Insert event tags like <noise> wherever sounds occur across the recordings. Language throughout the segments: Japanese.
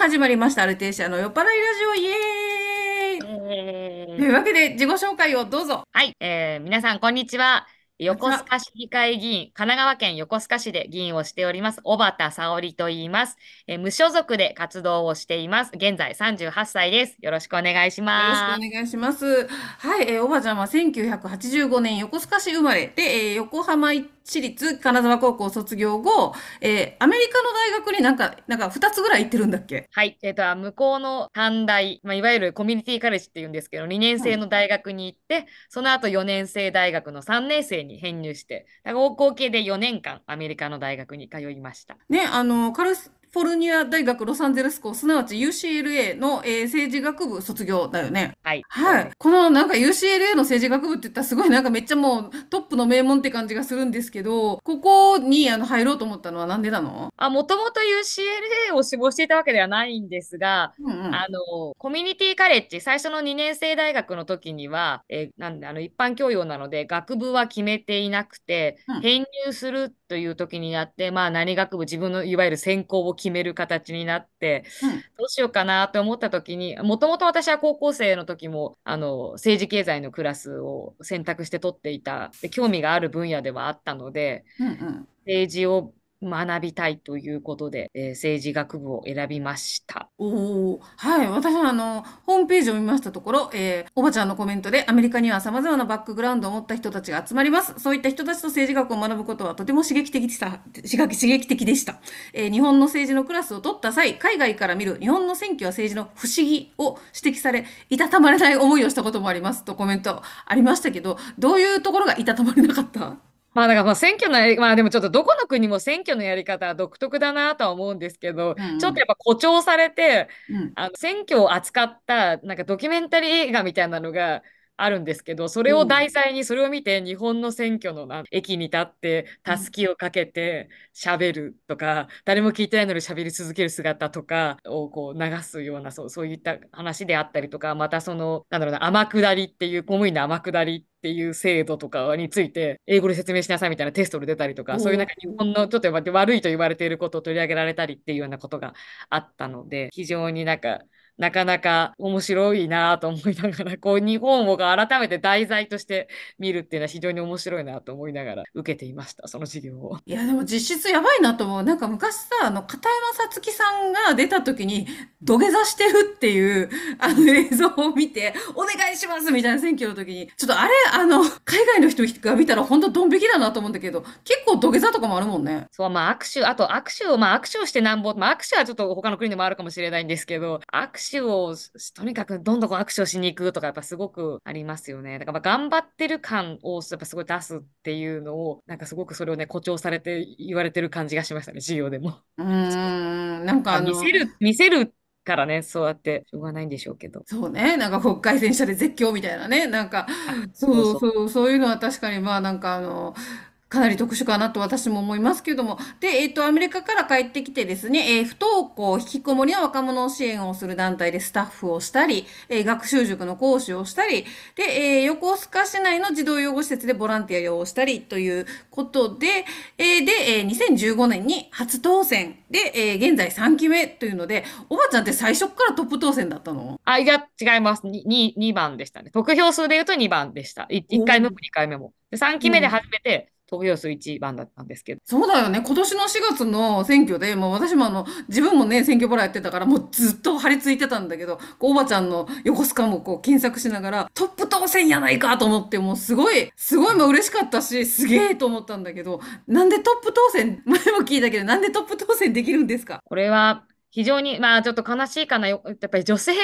始まりました。アルテーシアの酔っ払いラジオ、イエーイ、えー、というわけで、自己紹介をどうぞ。はい、えー、皆さん、こんにちは。横須賀市議会議員、神奈川県横須賀市で議員をしております、小畑沙織と言います、えー、無所属で活動をしています。現在38歳です。よろしくお願いします。よろしくお願いします。はい、えー、おばちゃんは1985年横須賀市生まれで、えー、横浜行って、私立金沢高校卒業後、えー、アメリカの大学になんか、なんか2つぐらい行ってるんだっけはい。えっ、ー、と、向こうの短大、まあ、いわゆるコミュニティカレッジっていうんですけど、2年生の大学に行って、はい、その後4年生大学の3年生に編入して、高校系で4年間アメリカの大学に通いました。ね、あの、カルスフォルニア大学ロサンゼルス校、すなわち UCLA の、えー、政治学部卒業だよね。はい。はい。このなんか UCLA の政治学部って言ったらすごいなんかめっちゃもうトップの名門って感じがするんですけど、ここにあの入ろうと思ったのはなんでなのあ、もともと UCLA を志望していたわけではないんですが、うんうん、あの、コミュニティカレッジ、最初の2年生大学の時には、えー、なんであの一般教養なので学部は決めていなくて、うん、編入するという時になって、まあ何学部自分のいわゆる専攻を決決める形になって、うん、どうしようかなと思った時にもともと私は高校生の時もあの政治経済のクラスを選択して取っていたで興味がある分野ではあったので、うんうん、政治を学びたいということで、えー、政治学部を選びました。おお、はい。私はあの、ホームページを見ましたところ、えー、おばちゃんのコメントで、アメリカには様々なバックグラウンドを持った人たちが集まります。そういった人たちと政治学を学ぶことはとても刺激的でした。刺激的でした、えー、日本の政治のクラスを取った際、海外から見る日本の選挙は政治の不思議を指摘され、いたたまれない思いをしたこともあります。とコメントありましたけど、どういうところがいたたまれなかったまあだからまあ選挙のまあでもちょっとどこの国も選挙のやり方は独特だなとは思うんですけど、うんうん、ちょっとやっぱ誇張されて、うん、あの選挙を扱ったなんかドキュメンタリー映画みたいなのが、あるんですけどそれを題材にそれを見て日本の選挙の駅に立ってたすきをかけて喋るとか、誰も聞いてないのに喋り続ける姿とかをこう流すようなそうそういった話であったりとかまたそのなんだろうな天下りっていう公務員の天下りっていう制度とかについて英語で説明しなさいみたいなテストで出たりとか、うん、そういうなんか日本のちょっと悪いと言われていることを取り上げられたりっていうようなことがあったので非常になんかなかなか面白いなと思いながら、<laughs> こう日本を改めて題材として見るっていうのは非常に面白いなと思いながら受けていました、その授業を。いや、でも実質やばいなと思う。なんか昔さ、あの、片山さつきさんが出た時に土下座してるっていう、<laughs> あの映像を見て、お願いしますみたいな選挙の時に、ちょっとあれ、あの、<laughs> 海外の人が見たら本当ドン引きだなと思うんだけど、結構土下座とかもあるもんね。そう、まあ握手、あと握手を、まあ握手をしてなんぼ、まあ握手はちょっと他の国でもあるかもしれないんですけど、握手手をとにかくどんどん握手をしに行くとかやっぱすごくありますよねだから頑張ってる感をやっぱすごい出すっていうのをなんかすごくそれをね誇張されて言われてる感じがしましたね授業でも。うんなんか見せる見せるからねそうやってしょうがないんでしょうけどそうねなんか国会戦車で絶叫みたいなねなんかそうそうそういうのは確かにまあなんかあのかなり特殊かなと私も思いますけれども。で、えっ、と、アメリカから帰ってきてですね、えー、不登校、引きこもりの若者支援をする団体でスタッフをしたり、えー、学習塾の講師をしたり、で、え横須賀市内の児童養護施設でボランティアをしたりということで、えで、え2015年に初当選で、え現在3期目というので、おばあちゃんって最初からトップ当選だったのあ、いや、違います。2, 2番でしたね。得票数で言うと2番でした。1, 1回目も2回目も。で3期目で初めて、投票数1番だったんですけど。そうだよね。今年の4月の選挙で、もう私もあの、自分もね、選挙ボラやってたから、もうずっと張り付いてたんだけど、こうおばちゃんの横須賀もこう検索しながら、トップ当選やないかと思って、もうすごい、すごいも嬉しかったし、すげえと思ったんだけど、なんでトップ当選、<laughs> 前も聞いたけど、なんでトップ当選できるんですかこれは、非常に、まあちょっと悲しいかな。やっぱり女性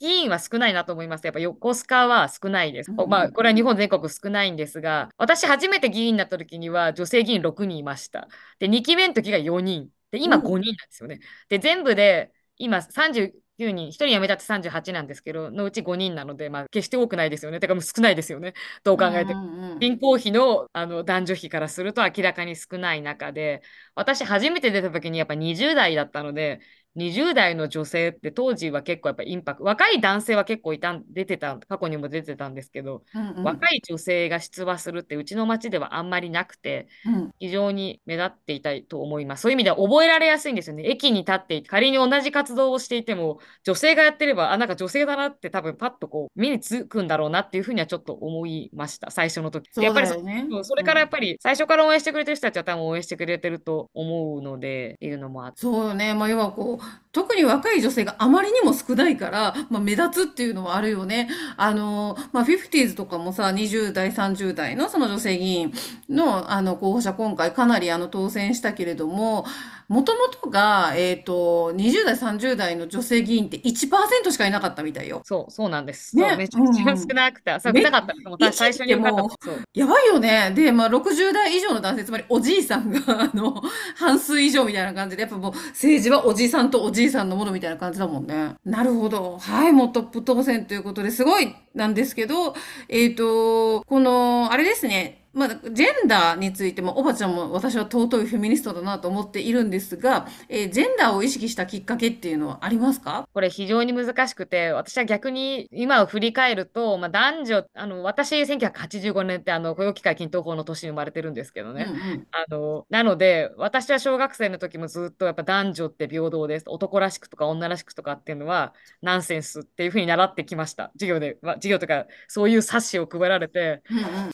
議員は少ないなと思います。やっぱ横須賀は少ないです。うん、まあ、これは日本全国少ないんですが、私初めて議員になった時には女性議員6人いました。で、2期目の時が4人。で、今5人なんですよね。うん、で、全部で今39人、1人辞めたって38なんですけど、のうち5人なので、まあ、決して多くないですよね。てか、少ないですよね。どう考えても。貧ん費人口比のあの男女比からすると明らかに少ない中で、私初めて出た時にやっぱ20代だったので、20代の女性って当時は結構やっぱインパクト若い男性は結構いたん出てた過去にも出てたんですけど、うんうん、若い女性が出馬するってうちの町ではあんまりなくて、うん、非常に目立っていたいと思いますそういう意味では覚えられやすいんですよね駅に立って仮に同じ活動をしていても女性がやってればあなんか女性だなって多分パッとこう目につくんだろうなっていうふうにはちょっと思いました最初の時、ね、やっぱりそ,、それからやっぱり最初から応援してくれてる人たちは多分応援してくれてると思うのでっていうのもあってそうねまあ要はこう特に若い女性があまりにも少ないから、まあ、目立つっていうのはあるよね。あの、まあ、フィフティーズとかもさ、20代、30代のその女性議員の、あの、候補者今回かなりあの、当選したけれども、もともとが、えっ、と、20代、30代の女性議員って1%しかいなかったみたいよ。そう、そうなんです。ねそうめちゃくちゃ少なくて、あ、なかった。もった最初に分かった。そうやばいよね。で、まあ、60代以上の男性、つまりおじいさんが、あの、<laughs> 半数以上みたいな感じで、やっぱもう、政治はおじいさんとおじいさんのものみたいな感じだもんね。なるほど。はい、もうトップ当選ということですごいなんですけど、えっ、と、この、あれですね、まあ、ジェンダーについても、おばちゃんも私は尊いフェミニストだなと思っているんですが、えー、ジェンダーを意識したきっかけっていうのはありますかこれ非常に難しくて、私は逆に今を振り返ると、まあ、男女、あの、私1985年ってあの、雇用機会均等法の年に生まれてるんですけどね。あの、なので、私は小学生の時もずっとやっぱ男女って平等です。男らしくとか女らしくとかっていうのは、ナンセンスっていうふうに習ってきました。授業で、まあ、授業とか、そういう冊子を配られて、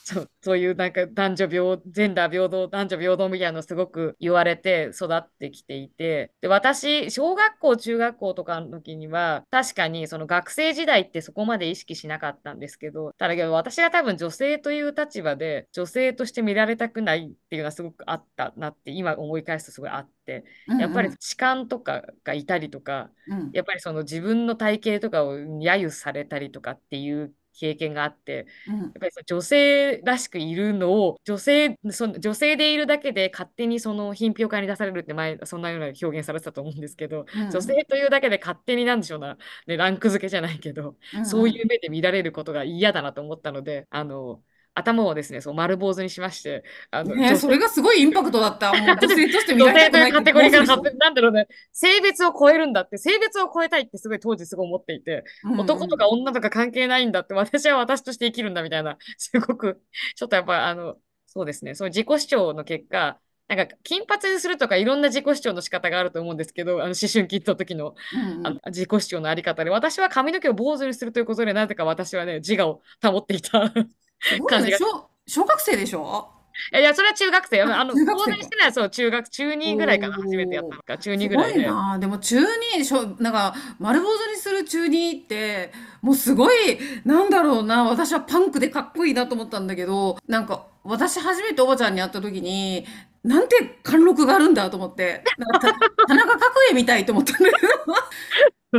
そうそういうなんなんか男女平ジェンダー平等男女平等みたいなのすごく言われて育ってきていてで私小学校中学校とかの時には確かにその学生時代ってそこまで意識しなかったんですけどただけど私が多分女性という立場で女性として見られたくないっていうのはすごくあったなって今思い返すとすごいあって、やっぱり痴漢とかがいたりとか、うん、やっぱりその自分の体型とかを揶揄されたりとかっていう経験があって、うん、やっぱりその女性らしくいるのを女性その女性でいるだけで勝手にその品評会に出されるって前そんなような表現されてたと思うんですけど、うん、女性というだけで勝手になんでしょうな、ね、ランク付けじゃないけど、うん、そういう目で見られることが嫌だなと思ったのであの頭をですね、そう丸坊主にしまして、あの、ね、それがすごいインパクトだった。<laughs> 女性として見られたくない。カテゴリーかなんだろうね、性別を超えるんだって、性別を超えたいってすごい当時すごい思っていて、うんうん、男とか女とか関係ないんだって、私は私として生きるんだみたいな、すごく、ちょっとやっぱあの、そうですね、そ自己主張の結果、なんか金髪にするとかいろんな自己主張の仕方があると思うんですけどあの思春期行った時のうんうん、あの自己主張のあり方で私は髪の毛を坊主にするということでなぜか私はね自我を保っていたすごい感じね。が小小学生でしょいやいや、それは中学生。あの、中学生そう、中学、中2ぐらいかな、初めてやったのか、中2ぐらごいで。な。でも中二、しょ、なんか丸坊主にする中二って、もうすごい、なんだろうな、私はパンクでかっこいいなと思ったんだけど、なんか私初めておばちゃんに会った時に、なんて貫禄があるんだと思って、なんか田中角栄みたいと思ったんだけど、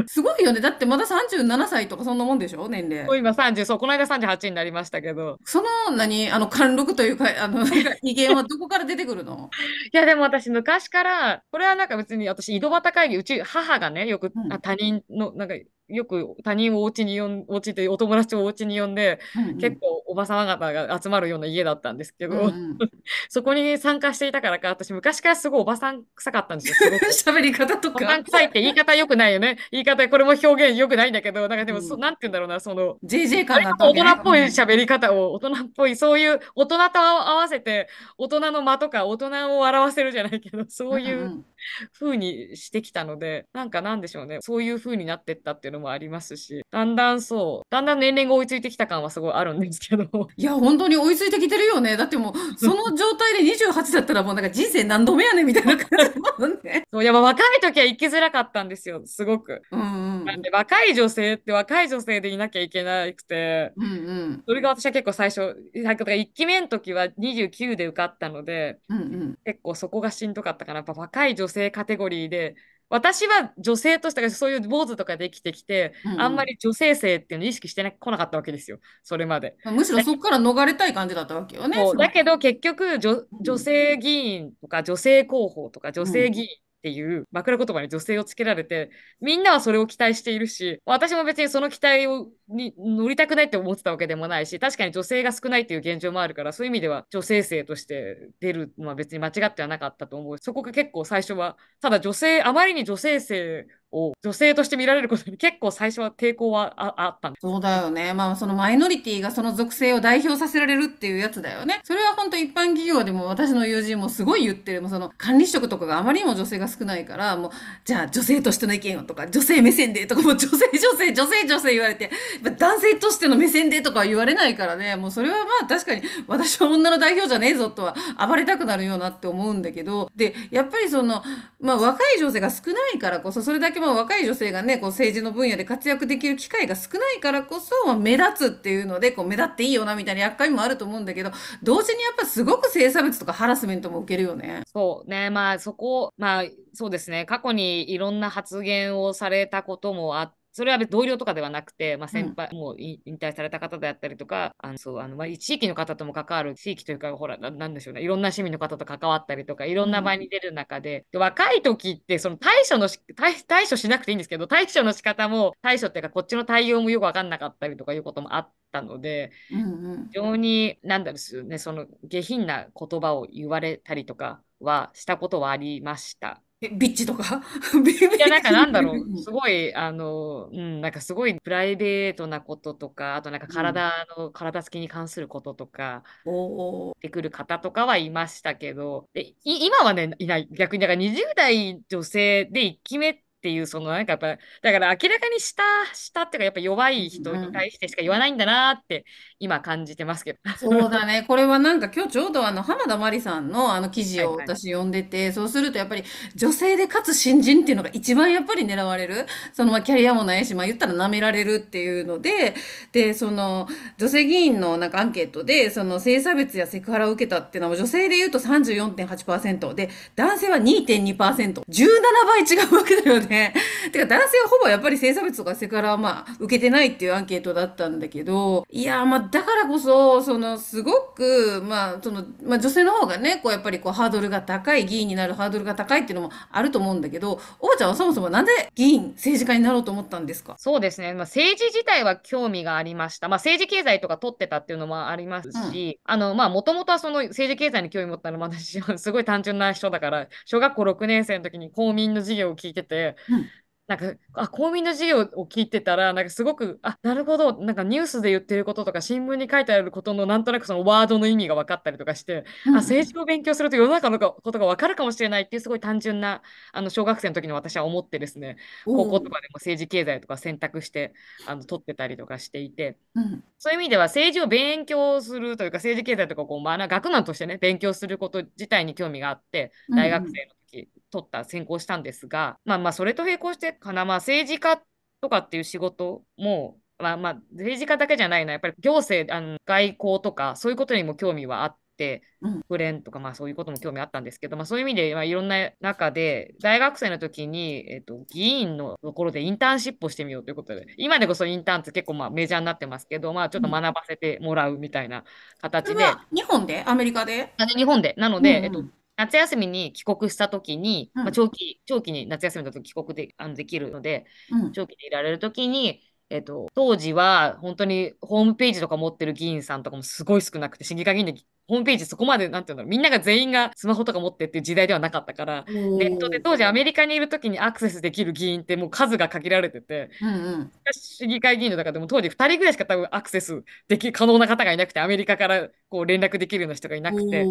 すごいよね。だってまだ37歳とかそんなもんでしょ年齢。もう今30、そう、この間38になりましたけど。その、何、あの、貫禄というか、<laughs> あの、威厳はどこから出てくるのいや、でも私、昔から、これはなんか別に私、井戸端会議、うち母がね、よく、あ、他人の、なんか、よく他人をお家に呼んお家でお友達をお家に呼んで、うんうん、結構おばさま方が集まるような家だったんですけど、うんうん、<laughs> そこに参加していたからか私昔からすごいおばさん臭かったんですよ。<laughs> 喋り方とか。おばさん臭いって言い方よくないよね。言い方これも表現よくないんだけどなんかでも、うん、なんて言うんだろうなその JJ 感だった、ね、大人っぽい喋り方を大人っぽいそういう大人と合わせて大人の間とか大人を表せるじゃないけどそういう。うんうん <laughs> 風にしてきたので、なんかなんでしょうね、そういう風になってったっていうのもありますし、だんだんそう、だんだん年齢が追いついてきた感はすごいあるんですけど。いや、本当に追いついてきてるよね。だってもう、<laughs> その状態で28だったらもうなんか人生何度目やねみたいな感じだもんね。<laughs> そう、やっぱ若い時は生きづらかったんですよ、すごく。うん、うん、なんで若い女性って若い女性でいなきゃいけなくて、うんうん、それが私は結構最初、なんか1期目の時は29で受かったので、うんうん、結構そこがしんどかったから、やっぱ若い女性性カテゴリーで私は女性としてそういう坊主とかで生きてきて、うんうん、あんまり女性性っていうのを意識してこなかったわけですよそれまでむしろそこから逃れたい感じだったわけよねだけど結局女女性議員とか女性候補とか女性議員、っていう枕言葉に女性をつけられてみんなはそれを期待しているし私も別にその期待をに乗りたくないって思ってたわけでもないし確かに女性が少ないっていう現状もあるからそういう意味では女性性として出るのは別に間違ってはなかったと思うそこが結構最初はただ女性あまりに女性性を女性として見られることに結構最初は抵抗はあったそうだよね。まあそのマイノリティがその属性を代表させられるっていうやつだよね。それは本当一般企業でも私の友人もすごい言ってる。もうその管理職とかがあまりにも女性が少ないから、もうじゃあ女性としての意見をとか、女性目線でとかも女性女性女性女性言われて、男性としての目線でとか言われないからね、もうそれはまあ確かに私は女の代表じゃねえぞとは暴れたくなるようなって思うんだけど、で、やっぱりその、まあ若い女性が少ないからこそ、それだけまあ若い女性がね、こう政治の分野で活躍できる機会が少ないからこそ、まあ、目立つっていうので、こう目立っていいよなみたいな厄介もあると思うんだけど、同時にやっぱすごく性差別とかハラスメントも受けるよね。そうね、まあそこ、まあそうですね、過去にいろんな発言をされたこともあって、それは同僚とかではなくて、まあ、先輩、もう引退された方であったりとか、あのそうあのま地域の方とも関わる、地域というか、ほらな、なんでしょうね、いろんな市民の方と関わったりとか、いろんな場に出る中で、で若い時って、その対処の対、対処しなくていいんですけど、対処の仕方も、対処っていうか、こっちの対応もよく分かんなかったりとかいうこともあったので、うんうん、非常に、なんだろうね、その下品な言葉を言われたりとかはしたことはありました。ビッチとか <laughs> ビッいや、なんかなんだろう。すごい、あの、うん、なんかすごいプライベートなこととか、あとなんか体の、体つきに関することとか、おお。てくる方とかはいましたけど、でい今はね、いない。逆に、だから20代女性でイケメンっていう、そのなんかやっぱ、だから明らかに下、下っていうか、やっぱ弱い人に対してしか言わないんだなって今感じてますけど。そうだね。<laughs> これはなんか今日ちょうどあの浜田麻里さんのあの記事を私読んでて、はいはい、そうするとやっぱり女性でかつ新人っていうのが一番やっぱり狙われる。そのまあキャリアもないし、まあ言ったら舐められるっていうので、で、その女性議員のなんかアンケートで、その性差別やセクハラを受けたっていうのは女性で言うと34.8%で、男性は2.2%。17倍違うわけだよね。ね。てか男性はほぼやっぱり性差別とかセクハラはまあ受けてないっていうアンケートだったんだけど、いやまあだからこそ、そのすごく、まあその、まあ女性の方がね、こうやっぱりこうハードルが高い、議員になるハードルが高いっていうのもあると思うんだけど、おばちゃんはそもそもなんで議員、政治家になろうと思ったんですかそうですね。まあ政治自体は興味がありました。まあ政治経済とか取ってたっていうのもありますし、うん、あのまあもともとはその政治経済に興味持ったのも私はすごい単純な人だから、小学校6年生の時に公民の授業を聞いてて、うんなんかあ公民の授業を聞いてたらなんかすごくあなるほどなんかニュースで言ってることとか新聞に書いてあることのなんとなくそのワードの意味が分かったりとかして、うん、あ政治を勉強すると世の中のことが分かるかもしれないっていうすごい単純なあの小学生の時の私は思ってですね高校とかでも政治経済とか選択してあの取ってたりとかしていて、うん、そういう意味では政治を勉強するというか政治経済とかこう、まあ、学難としてね勉強すること自体に興味があって大学生の時き取った先行したんですが、まあまあそれと並行してかな、まあ政治家とかっていう仕事も、まあまあ政治家だけじゃないな、やっぱり行政、あの外交とかそういうことにも興味はあって、て、国連とか、まあ、そういうことも興味あったんですけど、まあ、そういう意味で、まあ、いろんな中で大学生の時に、えーと、議員のところでインターンシップをしてみようということで今でこそインターンって結構まあメジャーになってますけど、まあ、ちょっと学ばせてもらうみたいな形で。うん、日本でアメリカで日本でなので、うんうん、えー、と夏休みに帰国した時に、うん、まあ、長期長期に夏休みだと帰国であのできるので、うん、長期でいられる時に、えーと、当時は本当にホームページとか持ってる議員さんとかもすごい少なくて市議会議員でホームページそこまで、なんていうのみんなが全員がスマホとか持ってっていう時代ではなかったから、ネットで当時アメリカにいる時にアクセスできる議員ってもう数が限られてて、うんうん、市議会議員の中でも当時2人ぐらいしか多分アクセスでき可能な方がいなくて、アメリカからこう連絡できるような人がいなくて、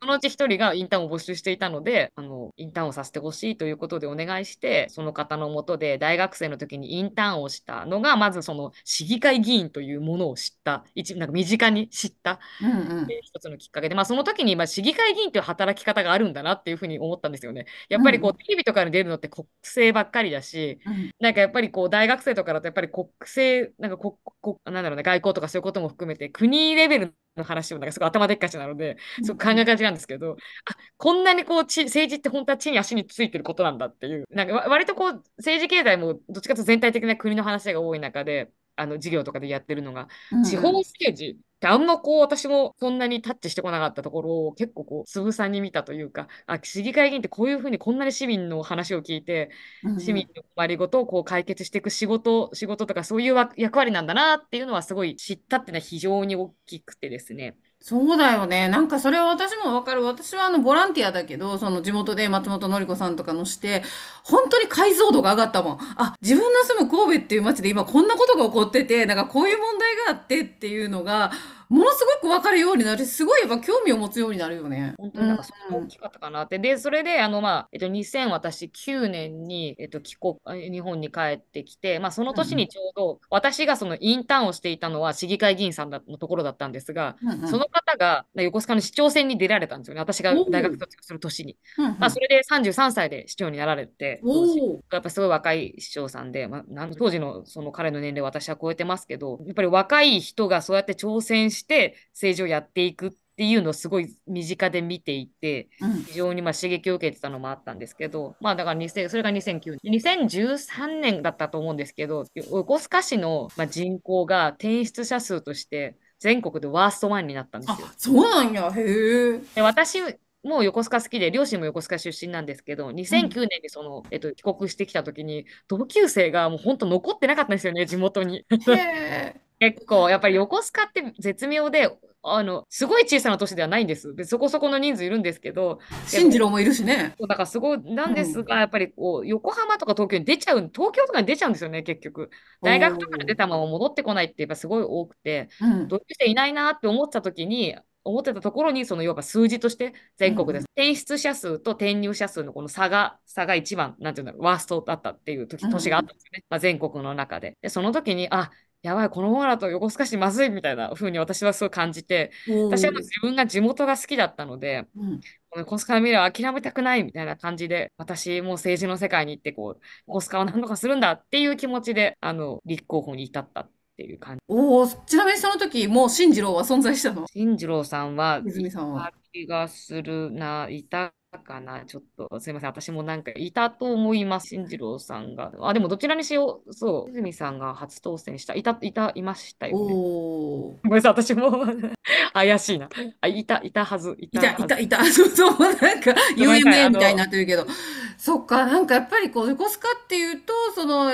そのうち1人がインターンを募集していたので、あの、インターンをさせてほしいということでお願いして、その方のもとで大学生の時にインターンをしたのが、まずその市議会議員というものを知った、一なんか身近に知った、うんうん、一つのきっかけで、まあ、その時にま市議会議員という働き方があるんだなっていうふうに思ったんですよね。やっぱりこう、テレビとかに出るのって国政ばっかりだし、うん、なんかやっぱりこう大学生とかだとやっぱり国政なんか国なんだろうね外交とかそういうことも含めて国レベルの話もなんかすごい頭でっかちなのですごく考えがちなんですけど、うん、あこんなにこうち政治って本当は地に足についてることなんだっていうなんか割とこう政治経済もどっちかと全体的な国の話が多い中であの授業とかでやってるのが、ん、地方ステージってあんまこう私もそんなにタッチしてこなかったところを結構こうつぶさに見たというかあ市議会議員ってこういうふうにこんなに市民の話を聞いて、市民の困りごとをこう解決していく仕事仕事とかそういう役割なんだなっていうのはすごい知ったっていうのは非常に大きくてですね。そうだよね。なんかそれは私もわかる。私はあのボランティアだけど、その地元で松本のり子さんとかのして、本当に解像度が上がったもん。あ、自分の住む神戸っていう街で今こんなことが起こってて、なんかこういう問題があってっていうのが、ものすごく分かるようになるすごいやっぱ興味を持つようになるよね。本当になんかそれが大きかったかなって。で、それで、あの、まあ、えっと、2000私9年に、えっと、帰国、日本に帰ってきて、まあ、その年にちょうど、私がそのインターンをしていたのは市議会議員さんだのところだったんですが、うんうん、その方が横須賀の市長選に出られたんですよね。私が大学卒業する年に。うんうん、まあ、それで33歳で市長になられて、やっぱすごい若い市長さんで、まあ、なん当時のその彼の年齢私は超えてますけど、やっぱり若い人がそうやって挑戦して、して政治をやっていくっていうのをすごい身近で見ていて、非常にまあ刺激を受けてたのもあったんですけど、うん、まあだから2000、それが2009年、2013年だったと思うんですけど、横須賀市のまあ人口が転出者数として全国でワーストワンになったんですよ。そうなんや、へえ。私もう横須賀好きで、両親も横須賀出身なんですけど、2009年にその、うん、えっと、帰国してきた時に、同級生がもう本当残ってなかったんですよね、地元に。へ結構、やっぱり横須賀って絶妙で、あの、すごい小さな都市ではないんです。で、そこそこの人数いるんですけど。進次郎もいるしね。だからすごい、なんですが、うん、やっぱりこう、横浜とか東京に出ちゃう、東京とかに出ちゃうんですよね、結局。大学とかに出たまま戻ってこないって、やっぱすごい多くて、うん、ち級いないなって思った時に、思ってたところに、その要は数字として全国で、うん、転出者数と転入者数のこの差が、差が一番、なんていうんだろう、ワーストだったっていう時、年があったんですよね。うん、まあ、全国の中で。で、その時に、あ、やばい、このままだと横須賀市まずいみたいな風に私はすごい感じて、私は自分が地元が好きだったので、うん、横須賀の未来諦めたくないみたいな感じで、私も政治の世界に行って、こう、横須賀を何とかするんだっていう気持ちで、あの、立候補に至ったっていう感じ。おお、ちなみにその時、もう新次郎は存在したの新次郎さんは、泉さんは。気がするな、いたかな、ちょっとすいません、私もなんかいたと思います、新次郎さんが。あでもどちらにしよう、そう、泉さんが初当選した、いた、いた、いましたよ、ね。ごめんなさい、私も <laughs> 怪しいな。あいた、いたはず、いたいた、いた、いたいた <laughs> そうそう、なんか UMA みたいになってるけど。そっか、なんかやっぱりこう、横須賀っていうと、その、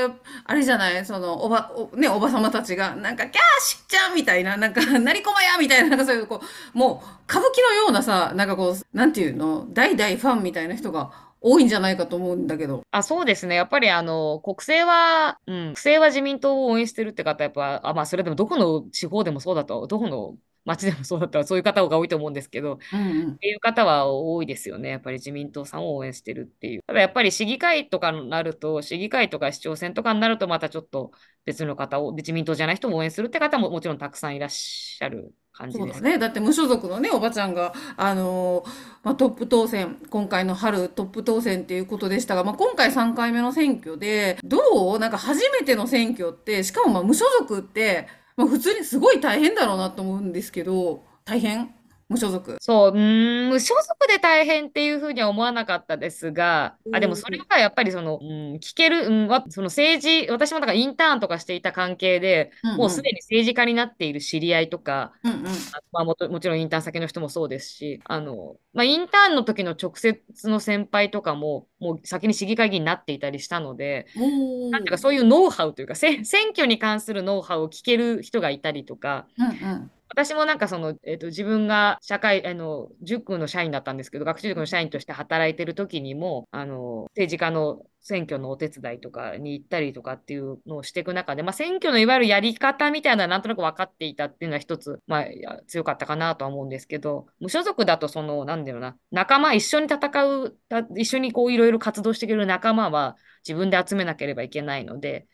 あれじゃない、その、おば、ね、おば様たちが、なんか、キャーしっちゃんみたいな、なんか、なりこまやみたいな、なんかそういう、こう、もう、歌舞伎のようなさ、なんかこう、なんていうの、代々ファンみたいな人が、多いんじゃないかと思うんだけど。あ、そうですね。やっぱりあの、国政は、うん、国政は自民党を応援してるって方、やっぱ、あ、まあ、それでもどこの地方でもそうだと、どこの街でもそうだったらそういう方が多いと思うんですけど、うんうん、っていう方は多いですよねやっぱり自民党さんを応援してるっていうただやっぱり市議会とかになると市議会とか市長選とかになるとまたちょっと別の方を自民党じゃない人も応援するって方ももちろんたくさんいらっしゃる感じですね、ね、だって無所属のねおばちゃんが、あのー、まあ、トップ当選今回の春トップ当選っていうことでしたが、まあ、今回3回目の選挙でどうなんか初めての選挙ってしかもまあ無所属ってまあ、普通にすごい大変だろうなと思うんですけど、大変無所属。そう、うん無所属で大変っていうふうには思わなかったですが、あでもそれがやっぱりその、うん、聞ける、うん、その政治、私もだからインターンとかしていた関係で、うんうん、もうすでに政治家になっている知り合いとか、うんうん、まあ、ももちろんインターン先の人もそうですし、あのまあ、インターンの時の直接の先輩とかも、もう先に市議会議員になっていたりしたので、なんていうかそういうノウハウというか、選挙に関するノウハウを聞ける人がいたりとか、うんうん私もなんかその、えーと、自分が社会あの塾の社員だったんですけど学習塾の社員として働いてる時にもあの政治家の選挙のお手伝いとかに行ったりとかっていうのをしていく中で、まあ、選挙のいわゆるやり方みたいななんとなく分かっていたっていうのは一つ、まあ、強かったかなとは思うんですけど無所属だとその何だろうな仲間一緒に戦う一緒にこういろいろ活動してくれる仲間は自分で集めなければいけないので、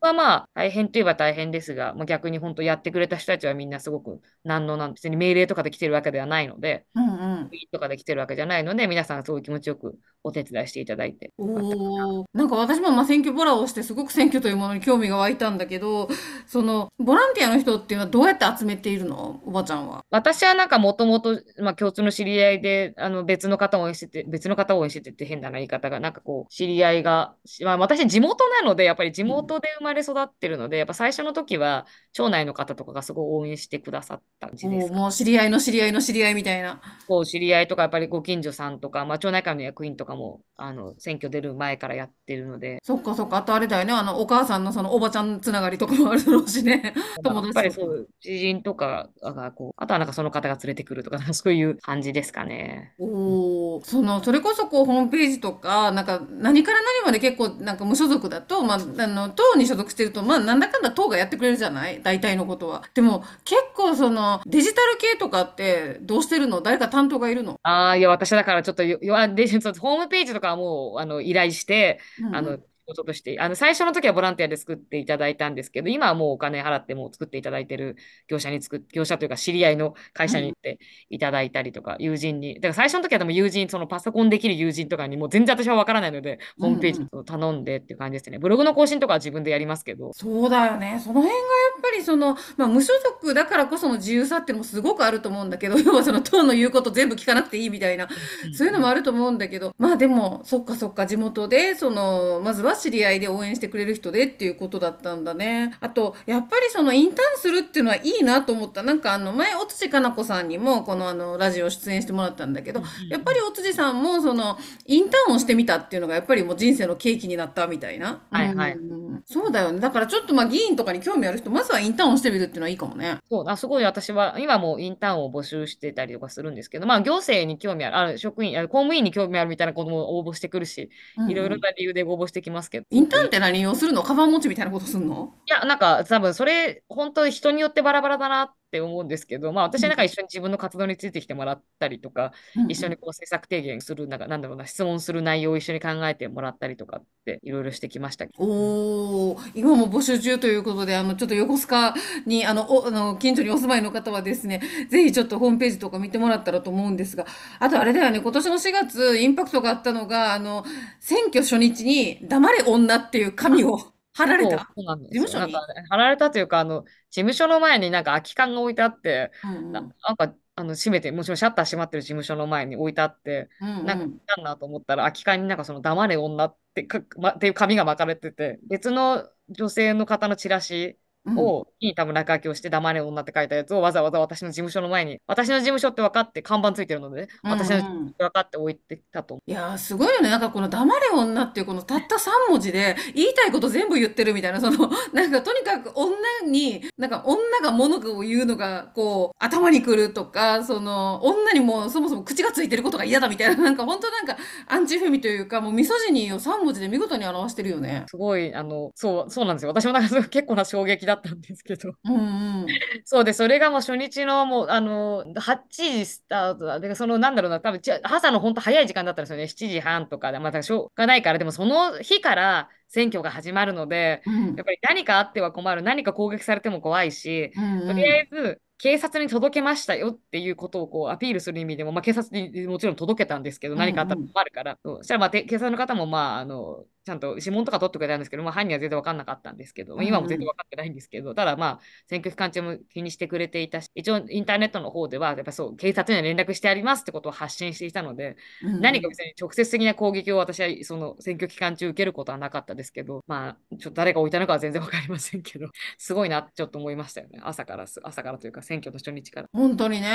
がまあ大変といえば大変ですが、まあ、逆に本当やってくれた人たちはみんなすごく何のなん別に命令とかで来てるわけではないので、うんうん、とかで来てるわけじゃないので皆さんすごい気持ちよくお手伝いしていただいておなんか私もまあ選挙ボラをしてすごく選挙というものに興味が湧いたんだけどそのボランティアの人っていうのはどうやって集めているのおばちゃんは私はなんかもともと共通の知り合いであの別の方を応援してて別の方を応援しててって変な言い方がなんかこう知り合いが、まあ、私地元なのでやっぱり地元で生ままれ育ってるので、やっぱ最初の時は、町内の方とかがすごい応援してくださった感じですもう知り合いの知り合いの知り合いみたいな。こう知り合いとか、やっぱりご近所さんとか、まあ、町内会の役員とかもあの選挙出る前からやってるので。そっかそっか、あとあれだよね、あのお母さんのそのおばちゃんつながりとかもあるだろうしね、<laughs> 友達やっぱりそう知人とかがこう、あとはなんかその方が連れてくるとか、そういう感じですかね。おそのそれこそこうホームページとか、なんか何から何まで結構なんか無所属だと、まあ、あの党に所属してると、まあ、なんだかんだ党がやってくれるじゃない大体のことは。でも、結構その、デジタル系とかって、どうしてるの誰か担当がいるのああ、いや、私だからちょっとよ、よで、ホームページとかはもう、あの、依頼して、うんうん、あの、事として、あの最初の時はボランティアで作っていただいたんですけど、今はもうお金払ってもう作っていただいてる業者に作業者というか知り合いの会社に行っていただいたりとか、うん、友人に、だから最初の時はでも友人、そのパソコンできる友人とかにもう全然私はわからないので、ホームページを頼んでっていう感じですね、ブログの更新とかは自分でやりますけど。そうだよね。その辺がやっぱりその、まあ、無所属だからこその自由さっていうのもすごくあると思うんだけど、<laughs> 要はその党の言うこと全部聞かなくていいみたいな、そういうのもあると思うんだけど、まあでも、そっかそっか、地元で、その、まずは知り合いで応援してくれる人でっていうことだったんだね。あと、やっぱりそのインターンするっていうのはいいなと思った。なんかあの前、お辻かな子さんにもこのあのラジオ出演してもらったんだけど、やっぱりお辻さんもそのインターンをしてみたっていうのがやっぱりもう人生の契機になったみたいな。はいはい。うん。そうだよね。だからちょっとまあ議員とかに興味ある人、まずはインターンをしてみるっていうのはいいかもね。そう、あすごい私は、今もインターンを募集してたりとかするんですけど、まあ行政に興味ある、あ職員あ、公務員に興味あるみたいな子も応募してくるし、いろいろな理由で応募してきますけど。インターンって何をするのカバン持ちみたいなことすんのいや、なんか多分それ、本当に人によってバラバラだなって。って思うんですけど、まあ、私はなんか一緒に自分の活動についてきてもらったりとか、うん、一緒にこう政策提言するなんかなんだろうな質問する内容を一緒に考えてもらったりとかっていろいろしてきましたおお今も募集中ということであのちょっと横須賀にあのおあの近所にお住まいの方はですねぜひちょっとホームページとか見てもらったらと思うんですがあとあれだよね今年の4月インパクトがあったのがあの選挙初日に「黙れ女」っていう紙を貼られたそうなんです事務所に、ね、貼られたというか、あの、事務所の前になんか空き缶が置いてあって、うんうん、ななんか、あの、閉めて、もちろんシャッター閉まってる事務所の前に置いてあって、うんうん、なんか、なんなと思ったら、空き缶になんかその、黙れ女ってか、ま、っていう紙が巻かれてて、別の女性の方のチラシを、いい田村明をして黙れ女って書いたやつをわざわざ私の事務所の前に、私の事務所って分かって看板ついてるので、ね、私の事務所分かって置いてたといやー、すごいよね。なんかこの黙れ女っていうこのたった3文字で言いたいこと全部言ってるみたいな、その、<laughs> なんかとにかく女に、なんか女が物を言うのが、こう、頭にくるとか、その、女にもそもそも口がついてることが嫌だみたいな、<laughs> なんか本当なんかアンチフェミというか、もうミソジニーを3文字で見事に表してるよね。すごい、あの、そう、そうなんですよ。私もなんか結構な衝撃だったんですけど、うんうん、そうでそれがもう初日のもうあの8時スタートだでそのなんだろうな多分朝の本当早い時間だったんですよね7時半とかでまたしょうがないからでもその日から選挙が始まるので、うん、やっぱり何かあっては困る何か攻撃されても怖いし、うんうん、とりあえず警察に届けましたよっていうことをこうアピールする意味でも、まあ、警察にもちろん届けたんですけど何かあったら困るから、うんうん、そしたらまあ警察の方もまああのちゃんと指紋とか取ってくれたんですけど、まあ、犯人は全然分かんなかったんですけど、今も全然分かってないんですけど、ただまあ、選挙期間中も気にしてくれていたし、一応インターネットの方では、やっぱそう、警察には連絡してありますってことを発信していたので、うん、何か別に直接的な攻撃を私はその選挙期間中受けることはなかったですけど、まあ、ちょっと誰が置いたのかは全然分かりませんけど、<laughs> すごいなちょっと思いましたよね、朝から、朝からというか、選挙の初日から。本当にね、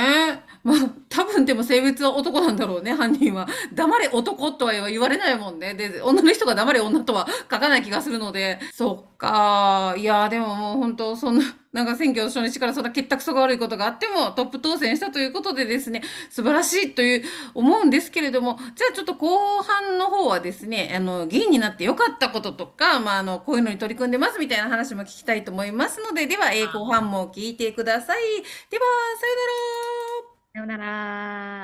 まあ、多分でも性別は男なんだろうね、犯人は。黙れ男とは言われないもんね。で女の人が黙れ女とは書かない気がするので、そっか、いや、でももう本当、そんな、<laughs> なんか選挙の初日からそんな結託そが悪いことがあってもトップ当選したということでですね、素晴らしいという思うんですけれども、じゃあちょっと後半の方はですね、あの、議員になってよかったこととか、まあ、あの、こういうのに取り組んでますみたいな話も聞きたいと思いますので、では、え後半も聞いてください。では、さよなら。さよなら。